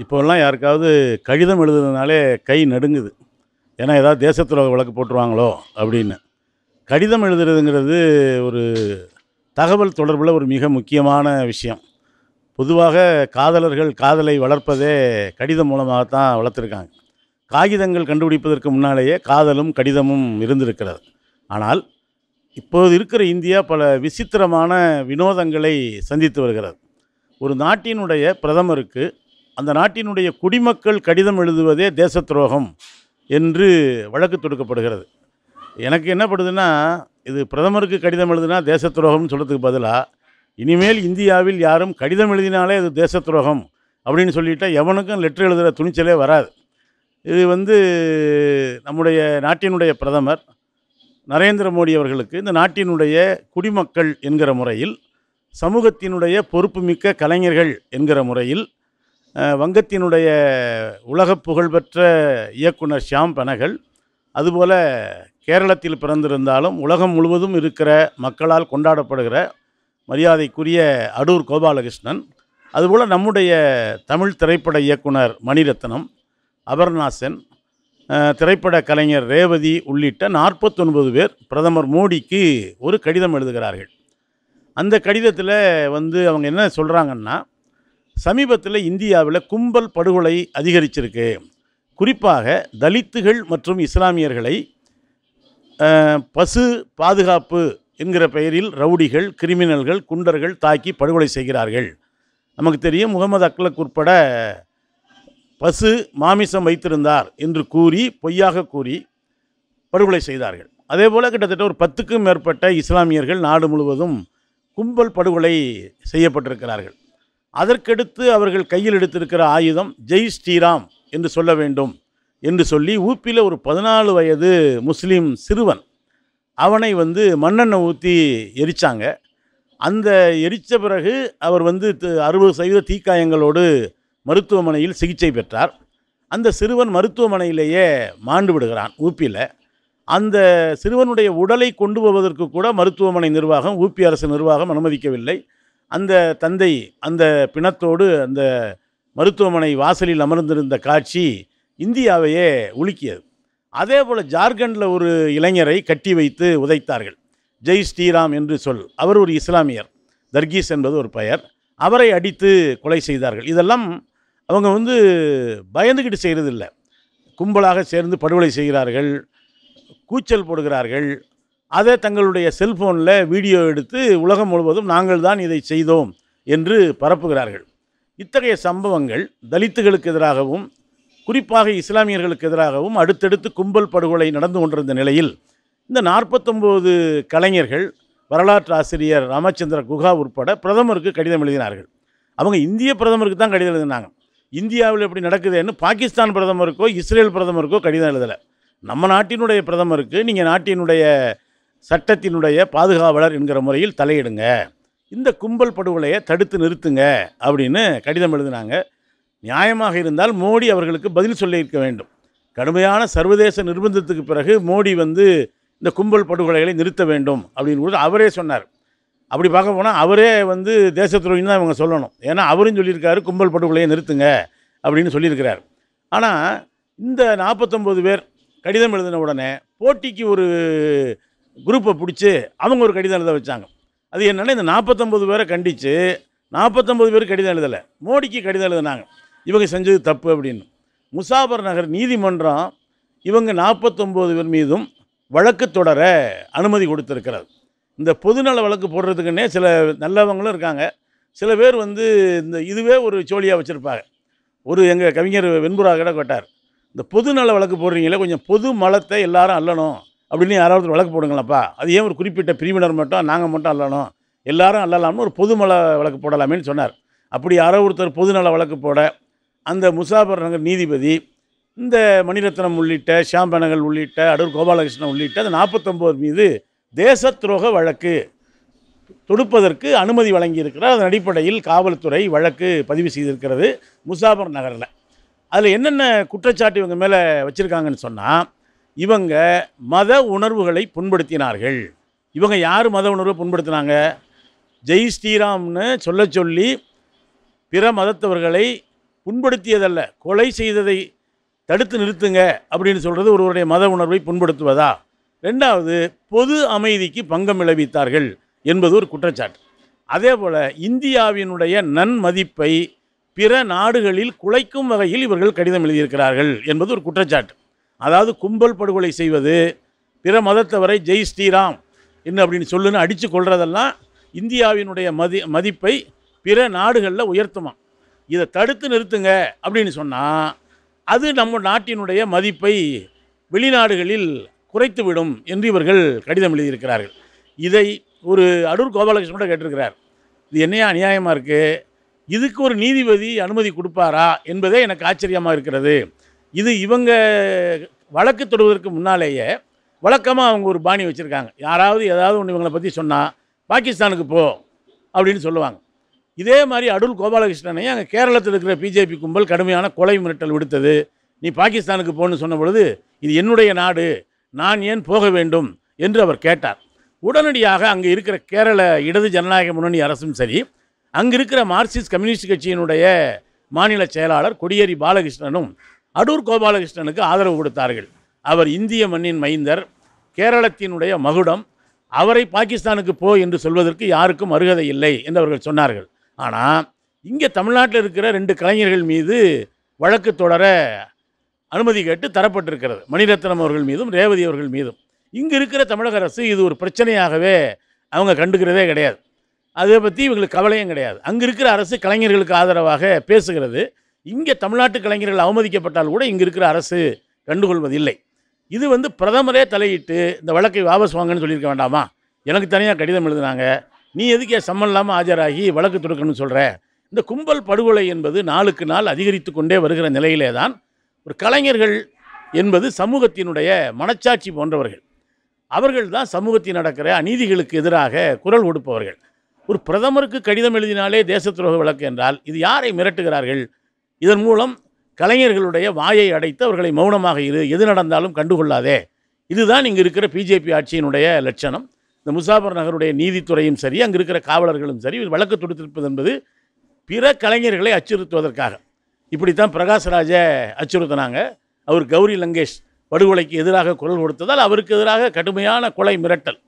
இப்போல்லாம் யாருக்காவது கடிதம் எழுதுறதுனாலே கை நடுங்குது ஏன்னா ஏதாவது தேசத்தில் வழக்கு போட்டுருவாங்களோ அப்படின்னு கடிதம் எழுதுறதுங்கிறது ஒரு தகவல் தொடர்பில் ஒரு மிக முக்கியமான விஷயம் பொதுவாக காதலர்கள் காதலை வளர்ப்பதே கடிதம் மூலமாகத்தான் வளர்த்துருக்காங்க காகிதங்கள் கண்டுபிடிப்பதற்கு முன்னாலேயே காதலும் கடிதமும் இருந்திருக்கிறது ஆனால் இப்போது இருக்கிற இந்தியா பல விசித்திரமான வினோதங்களை சந்தித்து வருகிறது ஒரு நாட்டினுடைய பிரதமருக்கு அந்த நாட்டினுடைய குடிமக்கள் கடிதம் எழுதுவதே தேச துரோகம் என்று வழக்கு தொடுக்கப்படுகிறது எனக்கு என்ன படுதுன்னா இது பிரதமருக்கு கடிதம் எழுதுனா தேச துரோகம்னு சொல்கிறதுக்கு பதிலாக இனிமேல் இந்தியாவில் யாரும் கடிதம் எழுதினாலே அது தேச துரோகம் அப்படின்னு சொல்லிட்டா எவனுக்கும் லெட்டர் எழுதுகிற துணிச்சலே வராது இது வந்து நம்முடைய நாட்டினுடைய பிரதமர் நரேந்திர மோடி அவர்களுக்கு இந்த நாட்டினுடைய குடிமக்கள் என்கிற முறையில் சமூகத்தினுடைய பொறுப்புமிக்க கலைஞர்கள் என்கிற முறையில் வங்கத்தினுடைய உலக புகழ்பெற்ற இயக்குனர் ஷியாம் பனகல் அதுபோல் கேரளத்தில் பிறந்திருந்தாலும் உலகம் முழுவதும் இருக்கிற மக்களால் கொண்டாடப்படுகிற மரியாதைக்குரிய அடூர் கோபாலகிருஷ்ணன் அதுபோல் நம்முடைய தமிழ் திரைப்பட இயக்குனர் மணிரத்னம் அபர்நாசன் திரைப்பட கலைஞர் ரேவதி உள்ளிட்ட நாற்பத்தொன்பது பேர் பிரதமர் மோடிக்கு ஒரு கடிதம் எழுதுகிறார்கள் அந்த கடிதத்தில் வந்து அவங்க என்ன சொல்கிறாங்கன்னா சமீபத்தில் இந்தியாவில் கும்பல் படுகொலை அதிகரிச்சிருக்கு குறிப்பாக தலித்துகள் மற்றும் இஸ்லாமியர்களை பசு பாதுகாப்பு என்கிற பெயரில் ரவுடிகள் கிரிமினல்கள் குண்டர்கள் தாக்கி படுகொலை செய்கிறார்கள் நமக்கு தெரியும் முகமது அக்லக் உட்பட பசு மாமிசம் வைத்திருந்தார் என்று கூறி பொய்யாக கூறி படுகொலை செய்தார்கள் அதே போல் கிட்டத்தட்ட ஒரு பத்துக்கும் மேற்பட்ட இஸ்லாமியர்கள் நாடு முழுவதும் கும்பல் படுகொலை செய்யப்பட்டிருக்கிறார்கள் அதற்கடுத்து அவர்கள் கையில் எடுத்திருக்கிற ஆயுதம் ஜெய் ஸ்ரீராம் என்று சொல்ல வேண்டும் என்று சொல்லி ஊப்பியில் ஒரு பதினாலு வயது முஸ்லீம் சிறுவன் அவனை வந்து மண்ணெண்ணெய் ஊற்றி எரித்தாங்க அந்த எரித்த பிறகு அவர் வந்து அறுபது சதவீத தீக்காயங்களோடு மருத்துவமனையில் சிகிச்சை பெற்றார் அந்த சிறுவன் மருத்துவமனையிலேயே மாண்டு விடுகிறான் ஊப்பியில் அந்த சிறுவனுடைய உடலை கொண்டு போவதற்கு கூட மருத்துவமனை நிர்வாகம் ஊப்பி அரசு நிர்வாகம் அனுமதிக்கவில்லை அந்த தந்தை அந்த பிணத்தோடு அந்த மருத்துவமனை வாசலில் அமர்ந்திருந்த காட்சி இந்தியாவையே உலுக்கியது அதே போல் ஜார்க்கண்டில் ஒரு இளைஞரை கட்டி வைத்து உதைத்தார்கள் ஜெய் ஸ்ரீராம் என்று சொல் அவர் ஒரு இஸ்லாமியர் தர்கீஸ் என்பது ஒரு பெயர் அவரை அடித்து கொலை செய்தார்கள் இதெல்லாம் அவங்க வந்து பயந்துக்கிட்டு செய்கிறதில்லை கும்பலாக சேர்ந்து படுகொலை செய்கிறார்கள் கூச்சல் போடுகிறார்கள் அதை தங்களுடைய செல்ஃபோனில் வீடியோ எடுத்து உலகம் முழுவதும் நாங்கள் தான் இதை செய்தோம் என்று பரப்புகிறார்கள் இத்தகைய சம்பவங்கள் தலித்துகளுக்கு எதிராகவும் குறிப்பாக இஸ்லாமியர்களுக்கு எதிராகவும் அடுத்தடுத்து கும்பல் படுகொலை நடந்து கொண்டிருந்த நிலையில் இந்த நாற்பத்தொம்போது கலைஞர்கள் வரலாற்று ஆசிரியர் ராமச்சந்திர குஹா உட்பட பிரதமருக்கு கடிதம் எழுதினார்கள் அவங்க இந்திய பிரதமருக்கு தான் கடிதம் எழுதினாங்க இந்தியாவில் எப்படி நடக்குதுன்னு பாகிஸ்தான் பிரதமருக்கோ இஸ்ரேல் பிரதமருக்கோ கடிதம் எழுதலை நம்ம நாட்டினுடைய பிரதமருக்கு நீங்கள் நாட்டினுடைய சட்டத்தினுடைய பாதுகாவலர் என்கிற முறையில் தலையிடுங்க இந்த கும்பல் படுகொலையை தடுத்து நிறுத்துங்க அப்படின்னு கடிதம் எழுதினாங்க நியாயமாக இருந்தால் மோடி அவர்களுக்கு பதில் சொல்லியிருக்க வேண்டும் கடுமையான சர்வதேச நிர்பந்தத்துக்கு பிறகு மோடி வந்து இந்த கும்பல் படுகொலைகளை நிறுத்த வேண்டும் அப்படின்னு கூட அவரே சொன்னார் அப்படி பார்க்க போனால் அவரே வந்து தேச தான் இவங்க சொல்லணும் ஏன்னா அவரும் சொல்லியிருக்காரு கும்பல் படுகொலையை நிறுத்துங்க அப்படின்னு சொல்லியிருக்கிறார் ஆனால் இந்த நாற்பத்தொம்போது பேர் கடிதம் எழுதின உடனே போட்டிக்கு ஒரு குரூப்பை பிடிச்சி அவங்க ஒரு கடிதம் எழுத வச்சாங்க அது என்னென்னா இந்த நாற்பத்தொம்பது பேரை கண்டித்து நாற்பத்தொம்பது பேர் கடிதம் எழுதலை மோடிக்கு கடிதம் எழுதினாங்க இவங்க செஞ்சது தப்பு அப்படின்னு முசாபர் நகர் நீதிமன்றம் இவங்க நாற்பத்தொம்போது பேர் மீதும் வழக்கு தொடர அனுமதி கொடுத்துருக்கிறது இந்த பொதுநல வழக்கு போடுறதுக்குன்னே சில நல்லவங்களும் இருக்காங்க சில பேர் வந்து இந்த இதுவே ஒரு சோழியாக வச்சுருப்பாங்க ஒரு எங்கள் கவிஞர் வெண்புரா கூட கேட்டார் இந்த பொதுநல வழக்கு போடுறீங்களே கொஞ்சம் பொது மலத்தை எல்லாரும் அல்லணும் அப்படின்னு யாராவது வழக்கு போடுங்களப்பா அது ஏன் ஒரு குறிப்பிட்ட பிரிவினர் மட்டும் நாங்கள் மட்டும் அல்லணும் எல்லாரும் அல்லலாம்னு ஒரு பொதுநல வழக்கு போடலாமேன்னு சொன்னார் அப்படி யாரோ ஒருத்தர் பொதுநல வழக்கு போட அந்த முசாபர் நகர் நீதிபதி இந்த மணிரத்னம் உள்ளிட்ட ஷாம்பனகல் உள்ளிட்ட அடூர் கோபாலகிருஷ்ணன் உள்ளிட்ட அந்த நாற்பத்தொம்போது மீது தேச துரோக வழக்கு தொடுப்பதற்கு அனுமதி வழங்கியிருக்கிறார் அதன் அடிப்படையில் காவல்துறை வழக்கு பதிவு செய்திருக்கிறது முசாபர் நகரில் அதில் என்னென்ன குற்றச்சாட்டு இவங்க மேலே வச்சுருக்காங்கன்னு சொன்னால் இவங்க மத உணர்வுகளை புண்படுத்தினார்கள் இவங்க யார் மத உணர்வை புண்படுத்தினாங்க ஜெய் ஸ்ரீராம்னு சொல்ல சொல்லி பிற மதத்தவர்களை புண்படுத்தியதல்ல கொலை செய்ததை தடுத்து நிறுத்துங்க அப்படின்னு சொல்கிறது ஒருவருடைய மத உணர்வை புண்படுத்துவதா ரெண்டாவது பொது அமைதிக்கு பங்கம் விளைவித்தார்கள் என்பது ஒரு குற்றச்சாட்டு அதே போல் இந்தியாவினுடைய நன்மதிப்பை பிற நாடுகளில் குலைக்கும் வகையில் இவர்கள் கடிதம் எழுதியிருக்கிறார்கள் என்பது ஒரு குற்றச்சாட்டு அதாவது கும்பல் படுகொலை செய்வது பிற மதத்தவரை ஜெய் ஸ்ரீராம் என்ன அப்படின்னு சொல்லுன்னு அடித்து கொள்றதெல்லாம் இந்தியாவினுடைய மதி மதிப்பை பிற நாடுகளில் உயர்த்துமா இதை தடுத்து நிறுத்துங்க அப்படின்னு சொன்னால் அது நம்ம நாட்டினுடைய மதிப்பை வெளிநாடுகளில் குறைத்துவிடும் என்று இவர்கள் கடிதம் எழுதியிருக்கிறார்கள் இதை ஒரு அடூர் கோபாலகிருஷ்ணோட கேட்டிருக்கிறார் இது என்னையா அநியாயமாக இருக்குது இதுக்கு ஒரு நீதிபதி அனுமதி கொடுப்பாரா என்பதே எனக்கு ஆச்சரியமாக இருக்கிறது இது இவங்க வழக்கு தொடுவதற்கு முன்னாலேயே வழக்கமாக அவங்க ஒரு பாணி வச்சுருக்காங்க யாராவது ஏதாவது ஒன்று இவங்களை பற்றி சொன்னால் பாகிஸ்தானுக்கு போ அப்படின்னு சொல்லுவாங்க இதே மாதிரி அடுல் கோபாலகிருஷ்ணனையும் அங்கே கேரளத்தில் இருக்கிற பிஜேபி கும்பல் கடுமையான கொலை மிரட்டல் விடுத்தது நீ பாகிஸ்தானுக்கு போகணும்னு சொன்ன பொழுது இது என்னுடைய நாடு நான் ஏன் போக வேண்டும் என்று அவர் கேட்டார் உடனடியாக அங்கே இருக்கிற கேரள இடது ஜனநாயக முன்னணி அரசும் சரி அங்கே இருக்கிற மார்க்சிஸ்ட் கம்யூனிஸ்ட் கட்சியினுடைய மாநில செயலாளர் கொடியேறி பாலகிருஷ்ணனும் அடூர் கோபாலகிருஷ்ணனுக்கு ஆதரவு கொடுத்தார்கள் அவர் இந்திய மண்ணின் மைந்தர் கேரளத்தினுடைய மகுடம் அவரை பாகிஸ்தானுக்கு போ என்று சொல்வதற்கு யாருக்கும் அருகதை இல்லை என்று அவர்கள் சொன்னார்கள் ஆனால் இங்கே தமிழ்நாட்டில் இருக்கிற ரெண்டு கலைஞர்கள் மீது வழக்கு தொடர அனுமதி கேட்டு தரப்பட்டிருக்கிறது மணிரத்னம் அவர்கள் மீதும் ரேவதி அவர்கள் மீதும் இங்கே இருக்கிற தமிழக அரசு இது ஒரு பிரச்சனையாகவே அவங்க கண்டுக்கிறதே கிடையாது அதை பற்றி இவங்களுக்கு கவலையும் கிடையாது அங்கே இருக்கிற அரசு கலைஞர்களுக்கு ஆதரவாக பேசுகிறது இங்கே தமிழ்நாட்டு கலைஞர்கள் அவமதிக்கப்பட்டால் கூட இங்கே இருக்கிற அரசு கண்டுகொள்வதில்லை இது வந்து பிரதமரே தலையிட்டு இந்த வழக்கை வாபஸ் வாங்கன்னு சொல்லியிருக்க வேண்டாமா எனக்கு தனியாக கடிதம் எழுதுனாங்க நீ எதுக்கே சம்மன் இல்லாமல் ஆஜராகி வழக்கு தொடுக்கணும்னு சொல்கிற இந்த கும்பல் படுகொலை என்பது நாளுக்கு நாள் அதிகரித்து கொண்டே வருகிற நிலையிலே தான் ஒரு கலைஞர்கள் என்பது சமூகத்தினுடைய மனச்சாட்சி போன்றவர்கள் அவர்கள் தான் சமூகத்தில் நடக்கிற அநீதிகளுக்கு எதிராக குரல் கொடுப்பவர்கள் ஒரு பிரதமருக்கு கடிதம் எழுதினாலே தேசத்துரோக வழக்கு என்றால் இது யாரை மிரட்டுகிறார்கள் இதன் மூலம் கலைஞர்களுடைய வாயை அடைத்து அவர்களை மௌனமாக இரு எது நடந்தாலும் கண்டுகொள்ளாதே இதுதான் இங்கே இருக்கிற பிஜேபி ஆட்சியினுடைய லட்சணம் இந்த முசாபர் நகருடைய நீதித்துறையும் சரி அங்கே இருக்கிற காவலர்களும் சரி வழக்கு தொடுத்திருப்பது என்பது பிற கலைஞர்களை அச்சுறுத்துவதற்காக இப்படித்தான் பிரகாஷ்ராஜை அச்சுறுத்தினாங்க அவர் கௌரி லங்கேஷ் படுகொலைக்கு எதிராக குரல் கொடுத்ததால் அவருக்கு எதிராக கடுமையான கொலை மிரட்டல்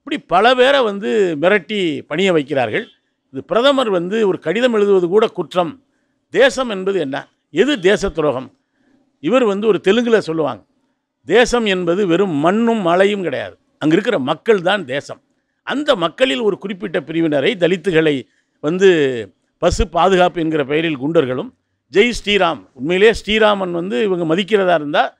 இப்படி பல பேரை வந்து மிரட்டி பணிய வைக்கிறார்கள் இது பிரதமர் வந்து ஒரு கடிதம் எழுதுவது கூட குற்றம் தேசம் என்பது என்ன எது தேச துரோகம் இவர் வந்து ஒரு தெலுங்கில் சொல்லுவாங்க தேசம் என்பது வெறும் மண்ணும் மழையும் கிடையாது அங்கே இருக்கிற மக்கள் தான் தேசம் அந்த மக்களில் ஒரு குறிப்பிட்ட பிரிவினரை தலித்துகளை வந்து பசு பாதுகாப்பு என்கிற பெயரில் குண்டர்களும் ஜெய் ஸ்ரீராம் உண்மையிலே ஸ்ரீராமன் வந்து இவங்க மதிக்கிறதா இருந்தால்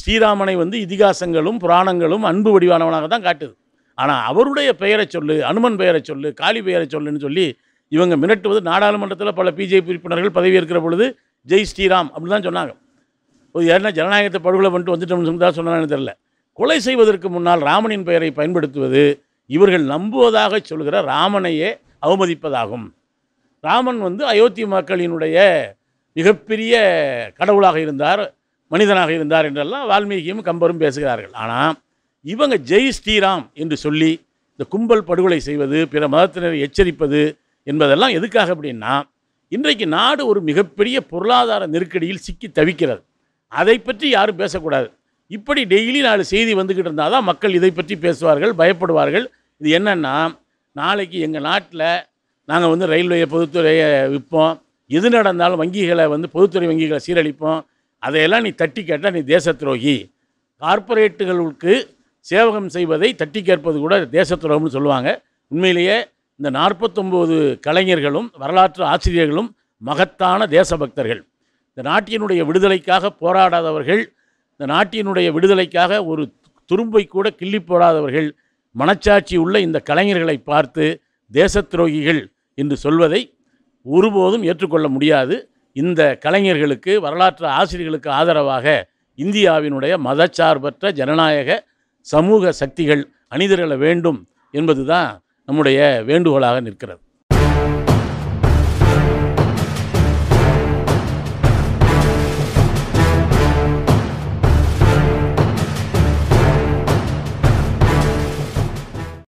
ஸ்ரீராமனை வந்து இதிகாசங்களும் புராணங்களும் அன்பு வடிவானவனாக தான் காட்டுது ஆனால் அவருடைய பெயரை சொல்லு அனுமன் பெயரை சொல்லு காளி பெயரை சொல்லுன்னு சொல்லி இவங்க மிரட்டுவது நாடாளுமன்றத்தில் பல பிஜேபி உறுப்பினர்கள் பதவி இருக்கிற பொழுது ஜெய் ஸ்ரீராம் அப்படின்னு தான் சொன்னாங்க ஒரு யாருன்னா ஜனநாயகத்தை படுகொலை பண்ணிட்டு வந்துட்டோம்னு தான் சொன்னாங்கன்னு தெரில கொலை செய்வதற்கு முன்னால் ராமனின் பெயரை பயன்படுத்துவது இவர்கள் நம்புவதாக சொல்கிற ராமனையே அவமதிப்பதாகும் ராமன் வந்து அயோத்தி மக்களினுடைய மிகப்பெரிய கடவுளாக இருந்தார் மனிதனாக இருந்தார் என்றெல்லாம் வால்மீகியும் கம்பரும் பேசுகிறார்கள் ஆனால் இவங்க ஜெய் ஸ்ரீராம் என்று சொல்லி இந்த கும்பல் படுகொலை செய்வது பிற மதத்தினரை எச்சரிப்பது என்பதெல்லாம் எதுக்காக அப்படின்னா இன்றைக்கு நாடு ஒரு மிகப்பெரிய பொருளாதார நெருக்கடியில் சிக்கி தவிக்கிறது அதை பற்றி யாரும் பேசக்கூடாது இப்படி டெய்லி நாலு செய்தி வந்துக்கிட்டு இருந்தால் தான் மக்கள் இதை பற்றி பேசுவார்கள் பயப்படுவார்கள் இது என்னென்னா நாளைக்கு எங்கள் நாட்டில் நாங்கள் வந்து ரயில்வே பொதுத்துறையை விற்போம் எது நடந்தாலும் வங்கிகளை வந்து பொதுத்துறை வங்கிகளை சீரழிப்போம் அதையெல்லாம் நீ தட்டி கேட்டால் நீ தேச துரோகி கார்ப்பரேட்டுகளுக்கு சேவகம் செய்வதை தட்டி கேட்பது கூட தேச துரோகம்னு சொல்லுவாங்க உண்மையிலேயே இந்த நாற்பத்தொம்போது கலைஞர்களும் வரலாற்று ஆசிரியர்களும் மகத்தான தேசபக்தர்கள் இந்த நாட்டினுடைய விடுதலைக்காக போராடாதவர்கள் இந்த நாட்டினுடைய விடுதலைக்காக ஒரு துரும்பை கூட கிள்ளி போடாதவர்கள் மனச்சாட்சி உள்ள இந்த கலைஞர்களை பார்த்து தேச துரோகிகள் என்று சொல்வதை ஒருபோதும் ஏற்றுக்கொள்ள முடியாது இந்த கலைஞர்களுக்கு வரலாற்று ஆசிரியர்களுக்கு ஆதரவாக இந்தியாவினுடைய மதச்சார்பற்ற ஜனநாயக சமூக சக்திகள் அணிதிரள வேண்டும் என்பது தான் நம்முடைய வேண்டுகோளாக நிற்கிறது